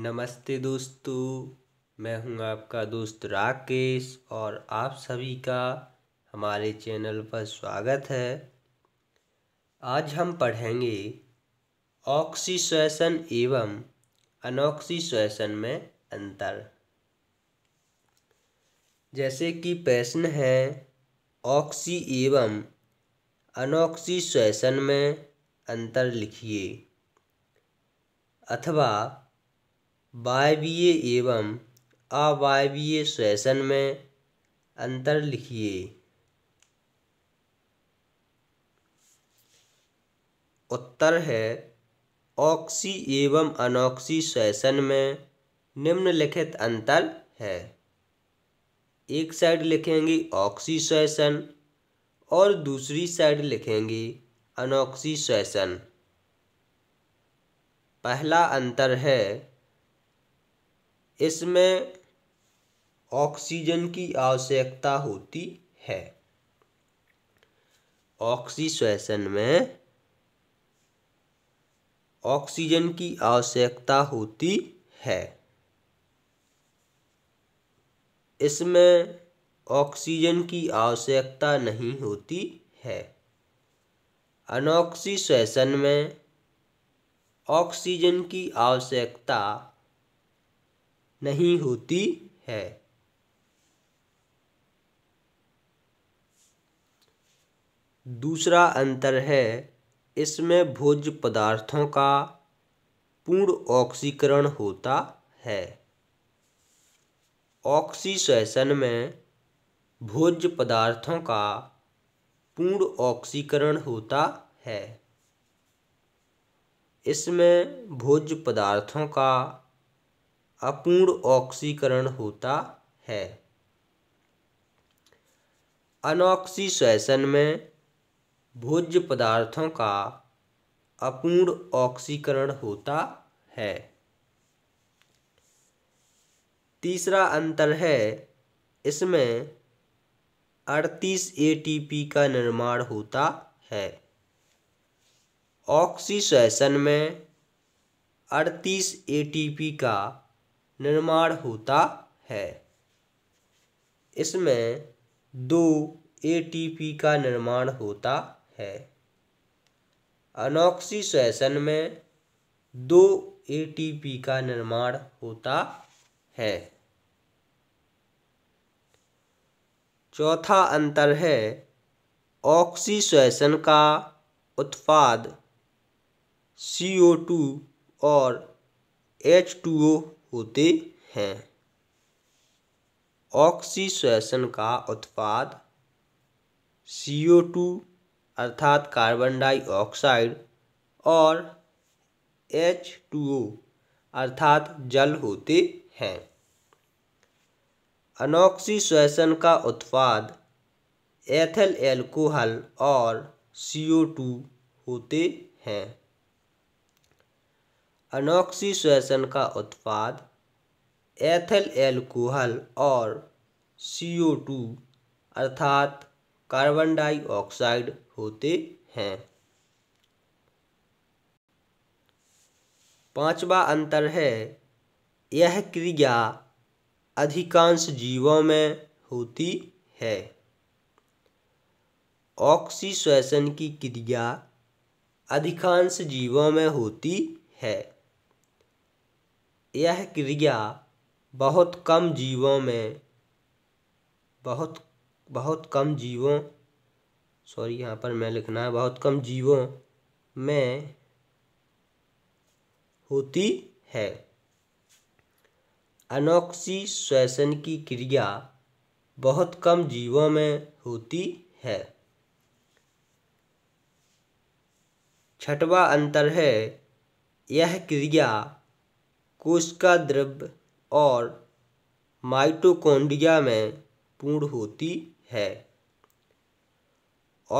नमस्ते दोस्तों मैं हूं आपका दोस्त राकेश और आप सभी का हमारे चैनल पर स्वागत है आज हम पढ़ेंगे ऑक्सीश्वेसन एवं अनऑक्सीश्वेसन में अंतर जैसे कि प्रश्न है ऑक्सी एवं अनऑक्सीश्वेसन में अंतर लिखिए अथवा वायवीय एवं अवायवीय श्वसन में अंतर लिखिए उत्तर है ऑक्सी एवं अनोक्सी श्वसन में निम्नलिखित अंतर है एक साइड लिखेंगे ऑक्सी श्वसन और दूसरी साइड लिखेंगे अनोक्सी श्वसन पहला अंतर है इसमें ऑक्सीजन की आवश्यकता होती है ऑक्सीश्वसन में ऑक्सीजन की आवश्यकता होती है इसमें ऑक्सीजन की आवश्यकता नहीं होती है अनऑक्सीश्वसन में ऑक्सीजन की आवश्यकता नहीं होती है दूसरा अंतर है इसमें भोज्य पदार्थों का पूर्ण ऑक्सीकरण होता है ऑक्सीसेशन में भोज्य पदार्थों का पूर्ण ऑक्सीकरण होता है इसमें भोज्य पदार्थों का अपूर्ण ऑक्सीकरण होता है अनऑक्सी श्वसन में भोज्य पदार्थों का अपूर्ण ऑक्सीकरण होता है तीसरा अंतर है इसमें अड़तीस एटीपी का निर्माण होता है ऑक्सी सेशन में अड़तीस एटीपी का निर्माण होता है इसमें दो एटीपी का निर्माण होता है अनॉक्सीसेशन में दो एटीपी का निर्माण होता है चौथा अंतर है ऑक्सीसेशन का उत्पाद टू और ओ होते हैं ऑक्सीश्वेसन का उत्पाद सी ओ टू अर्थात कार्बन डाइऑक्साइड और एच टू ओ अर्थात जल होते हैं अनॉक्सीश्वसन का उत्पाद एथल एल्कोहल और सी ओ टू होते हैं अनॉक्सीश्वसन का उत्पाद एथल एल्कोहल और सी ओ टू अर्थात कार्बन डाइऑक्साइड होते हैं पांचवा अंतर है यह क्रिया अधिकांश जीवों में होती है ऑक्सीश्वसन की क्रिया अधिकांश जीवों में होती है यह क्रिया बहुत कम जीवों में बहुत बहुत कम जीवों सॉरी यहाँ पर मैं लिखना है बहुत कम जीवों में होती है अनोक्सी श्वसन की क्रिया बहुत कम जीवों में होती है छठवा अंतर है यह क्रिया कोश का द्रव्य और माइटोकॉन्ड्रिया में पूर्ण होती है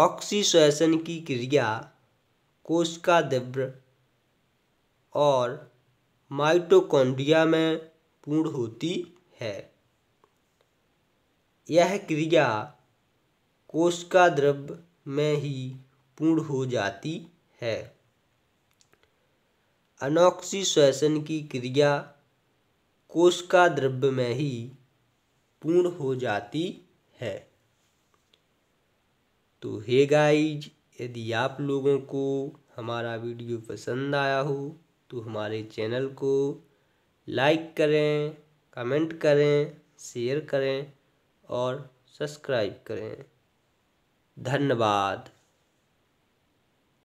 ऑक्सीसन की क्रिया कोश का द्रव्य और माइटोकॉन्ड्रिया में पूर्ण होती है यह क्रिया कोश का द्रव्य में ही पूर्ण हो जाती है अनोक्सी श्वसन की क्रिया कोशिका द्रव्य में ही पूर्ण हो जाती है तो हे गाइज यदि आप लोगों को हमारा वीडियो पसंद आया हो तो हमारे चैनल को लाइक करें कमेंट करें शेयर करें और सब्सक्राइब करें धन्यवाद